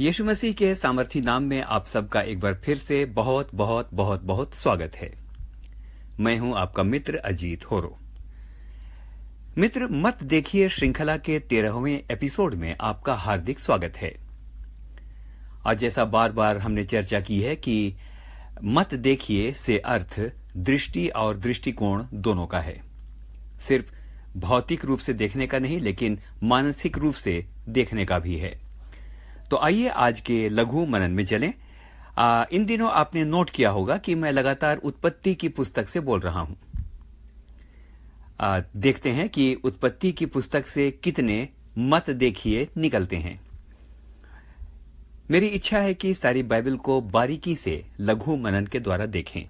यीशु मसीह के सामर्थी नाम में आप सबका एक बार फिर से बहुत बहुत बहुत बहुत स्वागत है मैं हूं आपका मित्र अजीत होरो मित्र मत देखिए श्रृंखला के तेरहवें एपिसोड में आपका हार्दिक स्वागत है आज जैसा बार बार हमने चर्चा की है कि मत देखिए से अर्थ दृष्टि और दृष्टिकोण दोनों का है सिर्फ भौतिक रूप से देखने का नहीं लेकिन मानसिक रूप से देखने का भी है तो आइए आज के लघु मनन में चलें आ, इन दिनों आपने नोट किया होगा कि मैं लगातार उत्पत्ति की पुस्तक से बोल रहा हूं आ, देखते हैं कि उत्पत्ति की पुस्तक से कितने मत देखिए निकलते हैं मेरी इच्छा है कि सारी बाइबल को बारीकी से लघु मनन के द्वारा देखें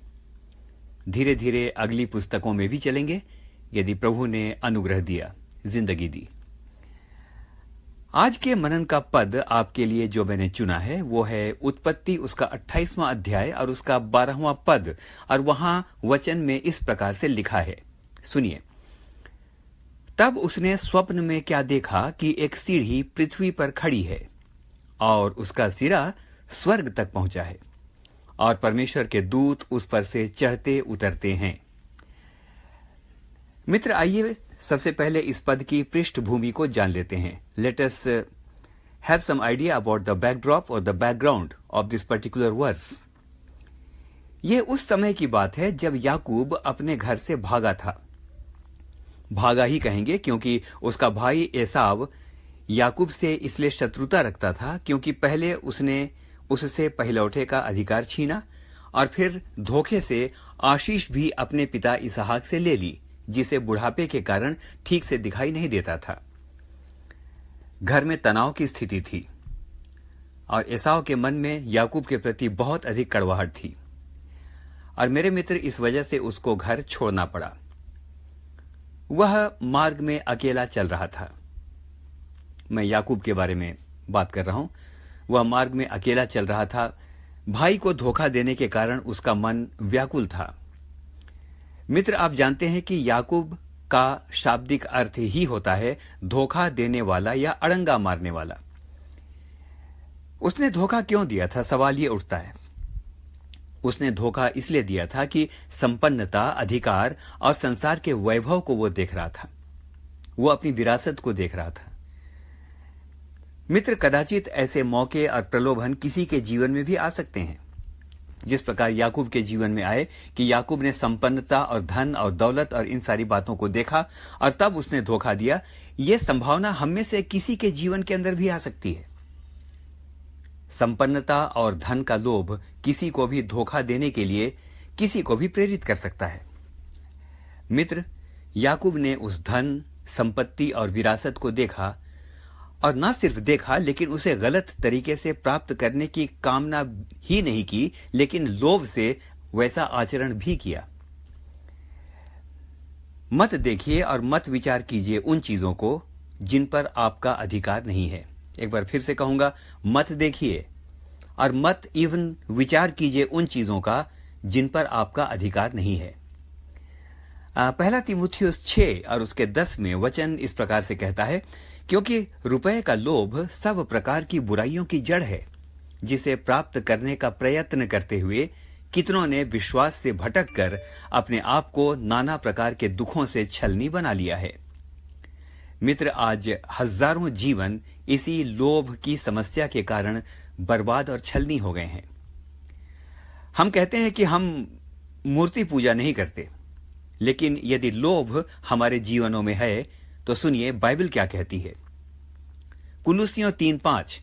धीरे धीरे अगली पुस्तकों में भी चलेंगे यदि प्रभु ने अनुग्रह दिया जिंदगी दी आज के मनन का पद आपके लिए जो मैंने चुना है वो है उत्पत्ति उसका 28वां अध्याय और उसका 12वां पद और वहां वचन में इस प्रकार से लिखा है सुनिए तब उसने स्वप्न में क्या देखा कि एक सीढ़ी पृथ्वी पर खड़ी है और उसका सिरा स्वर्ग तक पहुंचा है और परमेश्वर के दूत उस पर से चढ़ते उतरते हैं मित्र आइए सबसे पहले इस पद की पृष्ठभूमि को जान लेते हैं latest have some idea about the backdrop और the background of this particular verse ये उस समय की बात है जब याकूब अपने घर से भागा था भागा ही कहेंगे क्योंकि उसका भाई एसाव याकूब से इसलिए शत्रुता रखता था क्योंकि पहले उसने उससे पहलौठे का अधिकार छीना और फिर धोखे से आशीष भी अपने पिता इसहाक से ले ली जिसे बुढ़ापे के कारण ठीक से दिखाई नहीं देता था घर में तनाव की स्थिति थी और ऐसाओ के मन में याकूब के प्रति बहुत अधिक कड़वाहट थी और मेरे मित्र इस वजह से उसको घर छोड़ना पड़ा वह मार्ग में अकेला चल रहा था मैं याकूब के बारे में बात कर रहा हूं वह मार्ग में अकेला चल रहा था भाई को धोखा देने के कारण उसका मन व्याकुल था मित्र आप जानते हैं कि याकूब का शाब्दिक अर्थ ही होता है धोखा देने वाला या अड़ंगा मारने वाला उसने धोखा क्यों दिया था सवाल ये उठता है उसने धोखा इसलिए दिया था कि संपन्नता अधिकार और संसार के वैभव को वो देख रहा था वो अपनी विरासत को देख रहा था मित्र कदाचित ऐसे मौके और प्रलोभन किसी के जीवन में भी आ सकते हैं जिस प्रकार याकूब के जीवन में आए कि याकूब ने संपन्नता और धन और दौलत और इन सारी बातों को देखा और तब उसने धोखा दिया यह संभावना हम में से किसी के जीवन के अंदर भी आ सकती है संपन्नता और धन का लोभ किसी को भी धोखा देने के लिए किसी को भी प्रेरित कर सकता है मित्र याकूब ने उस धन संपत्ति और विरासत को देखा और न सिर्फ देखा लेकिन उसे गलत तरीके से प्राप्त करने की कामना ही नहीं की लेकिन लोभ से वैसा आचरण भी किया मत देखिए और मत विचार कीजिए उन चीजों को जिन पर आपका अधिकार नहीं है एक बार फिर से कहूंगा मत देखिए और मत इवन विचार कीजिए उन चीजों का जिन पर आपका अधिकार नहीं है पहला तिमुथियस छह और उसके दस में वचन इस प्रकार से कहता है क्योंकि रुपए का लोभ सब प्रकार की बुराइयों की जड़ है जिसे प्राप्त करने का प्रयत्न करते हुए कितनों ने विश्वास से भटक कर अपने आप को नाना प्रकार के दुखों से छलनी बना लिया है मित्र आज हजारों जीवन इसी लोभ की समस्या के कारण बर्बाद और छलनी हो गए हैं हम कहते हैं कि हम मूर्ति पूजा नहीं करते लेकिन यदि लोभ हमारे जीवनों में है तो सुनिए बाइबल क्या कहती है कुलूसियों तीन पांच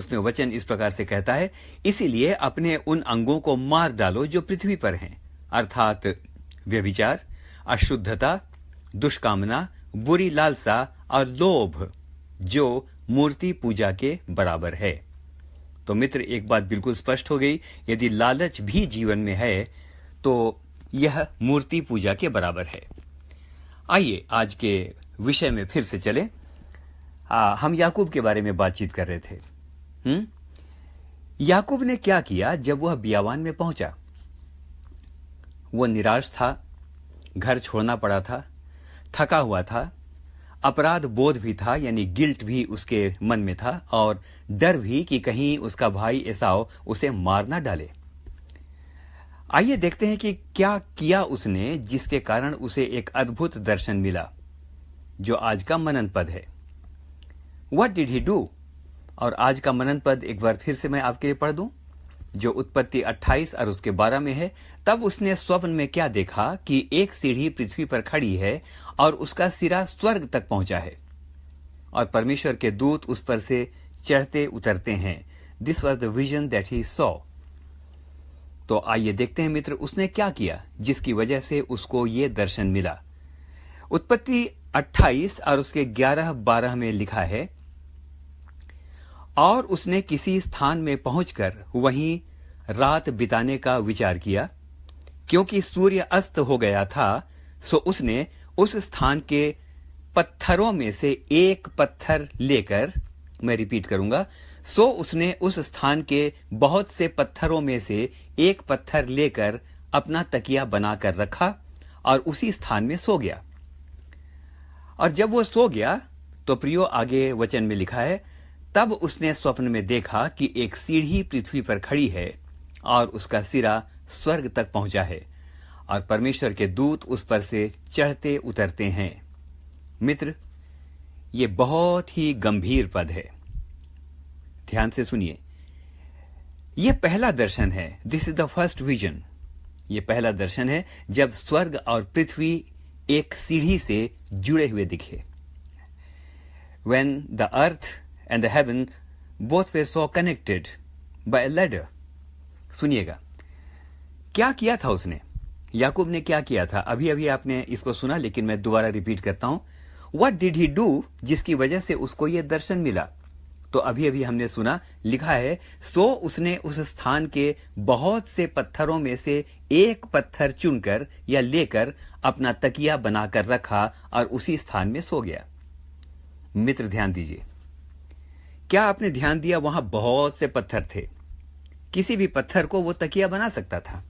उसमें वचन इस प्रकार से कहता है इसीलिए अपने उन अंगों को मार डालो जो पृथ्वी पर हैं अर्थात व्यभिचार अशुद्धता दुष्कामना बुरी लालसा और लोभ जो मूर्ति पूजा के बराबर है तो मित्र एक बात बिल्कुल स्पष्ट हो गई यदि लालच भी जीवन में है तो यह मूर्ति पूजा के बराबर है आइए आज के विषय में फिर से चले आ, हम याकूब के बारे में बातचीत कर रहे थे हुँ? हम्म? याकूब ने क्या किया जब वह बियावान में पहुंचा वह निराश था घर छोड़ना पड़ा था थका हुआ था अपराध बोध भी था यानी गिल्ट भी उसके मन में था और डर भी कि कहीं उसका भाई ऐसा उसे मार ना डाले आइए देखते हैं कि क्या किया उसने जिसके कारण उसे एक अद्भुत दर्शन मिला जो आज का मनन पद है वट डिड ही डू और आज का मनन पद एक बार फिर से मैं आपके लिए पढ़ दूं जो उत्पत्ति 28 और उसके 12 में है तब उसने स्वप्न में क्या देखा कि एक सीढ़ी पृथ्वी पर खड़ी है और उसका सिरा स्वर्ग तक पहुंचा है और परमेश्वर के दूत उस पर से चढ़ते उतरते हैं this was the vision that he saw तो आइए देखते हैं मित्र उसने क्या किया जिसकी वजह से उसको ये दर्शन मिला उत्पत्ति अट्ठाईस और उसके ग्यारह बारह में लिखा है और उसने किसी स्थान में पहुंचकर वहीं रात बिताने का विचार किया क्योंकि सूर्य अस्त हो गया था सो उसने उस स्थान के पत्थरों में से एक पत्थर लेकर मैं रिपीट करूंगा सो उसने उस स्थान के बहुत से पत्थरों में से एक पत्थर लेकर अपना तकिया बनाकर रखा और उसी स्थान में सो गया और जब वो सो गया तो प्रियो आगे वचन में लिखा है तब उसने स्वप्न में देखा कि एक सीढ़ी पृथ्वी पर खड़ी है और उसका सिरा स्वर्ग तक पहुंचा है और परमेश्वर के दूत उस पर से चढ़ते उतरते हैं मित्र ये बहुत ही गंभीर पद है ध्यान से सुनिए यह पहला दर्शन है this is the first vision ये पहला दर्शन है जब स्वर्ग और पृथ्वी एक सीढ़ी से जुड़े हुए दिखे when the earth and the heaven both were so connected by ladder सुनिएगा क्या किया था उसने याकूब ने क्या किया था अभी अभी आपने इसको सुना लेकिन मैं दोबारा रिपीट करता हूं वट डिड ही डू जिसकी वजह से उसको यह दर्शन मिला तो अभी अभी हमने सुना लिखा है सो उसने उस स्थान के बहुत से पत्थरों में से एक पत्थर चुनकर या लेकर अपना तकिया बनाकर रखा और उसी स्थान में सो गया मित्र ध्यान दीजिए क्या आपने ध्यान दिया वहां बहुत से पत्थर थे किसी भी पत्थर को वो तकिया बना सकता था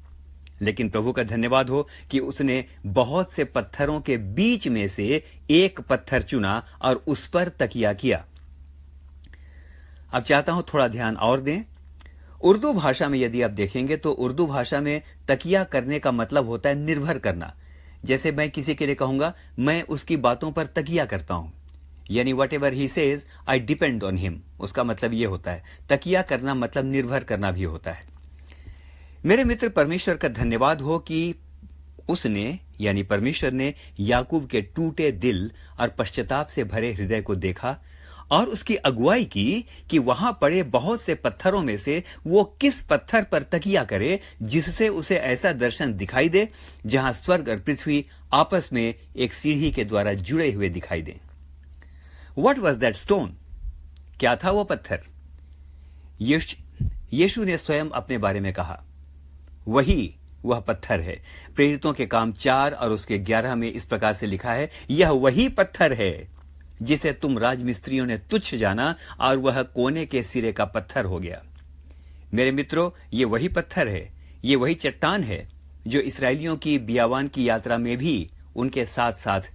लेकिन प्रभु का धन्यवाद हो कि उसने बहुत से पत्थरों के बीच में से एक पत्थर चुना और उस पर तकिया किया अब चाहता हूं थोड़ा ध्यान और दें उर्दू भाषा में यदि आप देखेंगे तो उर्दू भाषा में तकिया करने का मतलब होता है निर्भर करना जैसे मैं किसी के लिए कहूंगा मैं उसकी बातों पर तकिया करता हूं यानी whatever he says I depend on him उसका मतलब यह होता है तकिया करना मतलब निर्भर करना भी होता है मेरे मित्र परमेश्वर का धन्यवाद हो कि उसने यानी परमेश्वर ने याकूब के टूटे दिल और पश्चाताप से भरे हृदय को देखा और उसकी अगुवाई की कि वहां पड़े बहुत से पत्थरों में से वो किस पत्थर पर तकिया करे जिससे उसे ऐसा दर्शन दिखाई दे जहां स्वर्ग और पृथ्वी आपस में एक सीढ़ी के द्वारा जुड़े हुए दिखाई दें वट वॉज दैट स्टोन क्या था वो पत्थर यीशु ने स्वयं अपने बारे में कहा वही वह पत्थर है प्रेरितों के काम चार और उसके ग्यारह में इस प्रकार से लिखा है यह वही पत्थर है जिसे तुम राजमिस्त्रियों ने तुच्छ जाना और वह कोने के सिरे का पत्थर हो गया मेरे मित्रों ये वही पत्थर है ये वही चट्टान है जो इसराइलियों की बियावान की यात्रा में भी उनके साथ साथ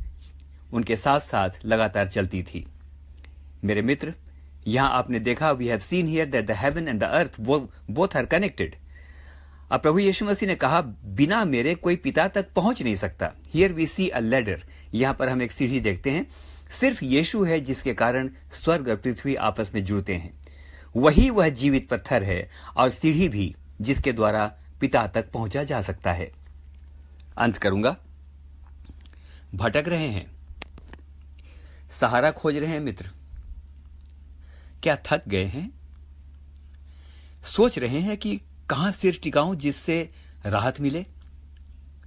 उनके साथ साथ लगातार चलती थी मेरे मित्र यहां आपने देखा we have seen here that the heaven and the earth both are connected अब प्रभु यीशु मसीह ने कहा बिना मेरे कोई पिता तक पहुंच नहीं सकता here we see a ladder यहां पर हम एक सीढ़ी देखते हैं सिर्फ यीशु है जिसके कारण स्वर्ग और पृथ्वी आपस में जुड़ते हैं वही वह जीवित पत्थर है और सीढ़ी भी जिसके द्वारा पिता तक पहुंचा जा सकता है अंत करूंगा भटक रहे हैं सहारा खोज रहे हैं मित्र क्या थक गए हैं सोच रहे हैं कि कहां सिर टिकाऊं जिससे राहत मिले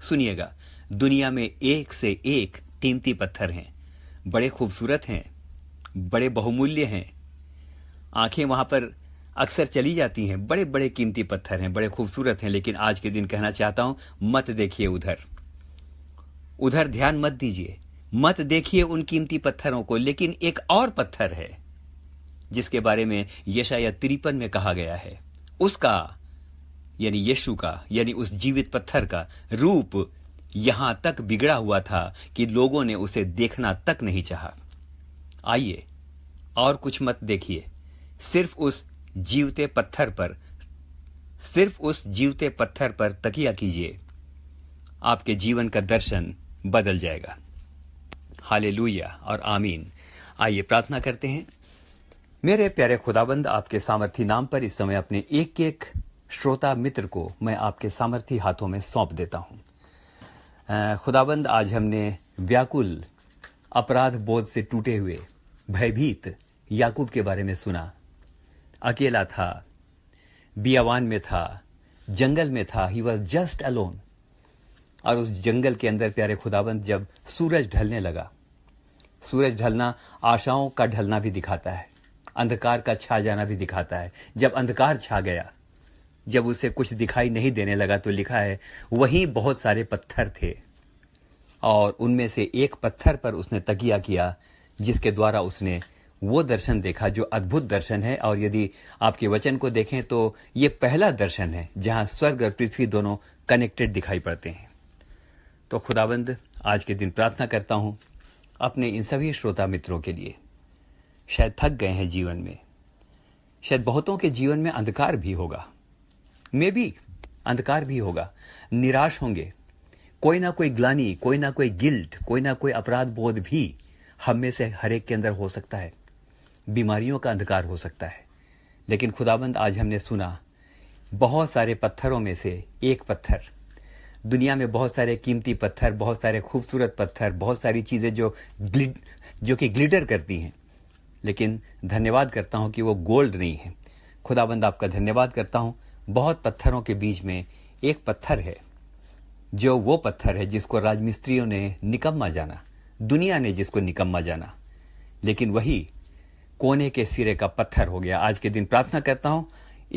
सुनिएगा दुनिया में एक से एक कीमती पत्थर हैं बड़े खूबसूरत हैं बड़े बहुमूल्य हैं आंखें वहां पर अक्सर चली जाती हैं बड़े बड़े कीमती पत्थर हैं बड़े खूबसूरत हैं लेकिन आज के दिन कहना चाहता हूं मत देखिए उधर उधर ध्यान मत दीजिए मत देखिए उन कीमती पत्थरों को लेकिन एक और पत्थर है जिसके बारे में यशाया तिरपन में कहा गया है उसका यानी यशु का यानी उस जीवित पत्थर का रूप यहां तक बिगड़ा हुआ था कि लोगों ने उसे देखना तक नहीं चाहा। आइए और कुछ मत देखिए सिर्फ उस जीवते पत्थर पर सिर्फ उस जीवते पत्थर पर तकिया कीजिए आपके जीवन का दर्शन बदल जाएगा हाले और आमीन आइए प्रार्थना करते हैं मेरे प्यारे खुदाबंद आपके सामर्थी नाम पर इस समय अपने एक एक श्रोता मित्र को मैं आपके सामर्थी हाथों में सौंप देता हूं खुदाबंद आज हमने व्याकुल अपराध बोध से टूटे हुए भयभीत याकूब के बारे में सुना अकेला था बियावान में था जंगल में था ही वॉज जस्ट अलोन और उस जंगल के अंदर प्यारे खुदाबंद जब सूरज ढलने लगा सूरज ढलना आशाओं का ढलना भी दिखाता है अंधकार का छा जाना भी दिखाता है जब अंधकार छा गया जब उसे कुछ दिखाई नहीं देने लगा तो लिखा है वहीं बहुत सारे पत्थर थे और उनमें से एक पत्थर पर उसने तकिया किया जिसके द्वारा उसने वो दर्शन देखा जो अद्भुत दर्शन है और यदि आपके वचन को देखें तो ये पहला दर्शन है जहां स्वर्ग और पृथ्वी दोनों कनेक्टेड दिखाई पड़ते हैं तो खुदाबंद आज के दिन प्रार्थना करता हूं अपने इन सभी श्रोता मित्रों के लिए शायद थक गए हैं जीवन में शायद बहुतों के जीवन में अंधकार भी होगा मे भी अंधकार भी होगा निराश होंगे कोई ना कोई ग्लानी कोई ना कोई गिल्ट कोई ना कोई अपराध बोध भी हम में से हर एक के अंदर हो सकता है बीमारियों का अंधकार हो सकता है लेकिन खुदाबंद आज हमने सुना बहुत सारे पत्थरों में से एक पत्थर दुनिया में बहुत सारे कीमती पत्थर बहुत सारे खूबसूरत पत्थर बहुत सारी चीज़ें जो ग्लिड जो कि ग्लिटर करती हैं लेकिन धन्यवाद करता हूँ कि वो गोल्ड नहीं है खुदाबंद आपका धन्यवाद करता हूँ बहुत पत्थरों के बीच में एक पत्थर है जो वो पत्थर है जिसको राजमिस्त्रियों ने निकम्मा जाना दुनिया ने जिसको निकम्मा जाना लेकिन वही कोने के सिरे का पत्थर हो गया आज के दिन प्रार्थना करता हूं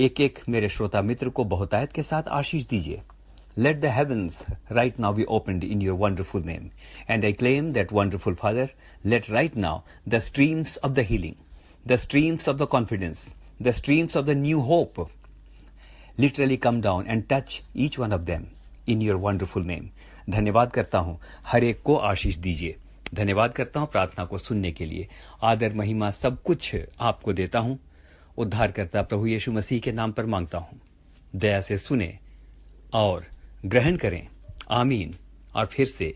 एक एक मेरे श्रोता मित्र को बहुतायत के साथ आशीष दीजिए let the heavens right now be open in your wonderful name and I claim that wonderful father let right now the streams of the healing the streams of the confidence the streams of the new hope literally come down and touch each one of them in your wonderful name धन्यवाद करता हूँ हर एक को आशीष दीजिए धन्यवाद करता हूँ प्रार्थना को सुनने के लिए आदर महिमा सब कुछ आपको देता हूँ उद्धारकर्ता प्रभु यीशु मसीह के नाम पर मांगता हूँ दया से सुने और ग्रहण करें आमीन और फिर से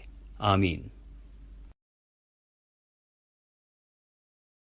आमीन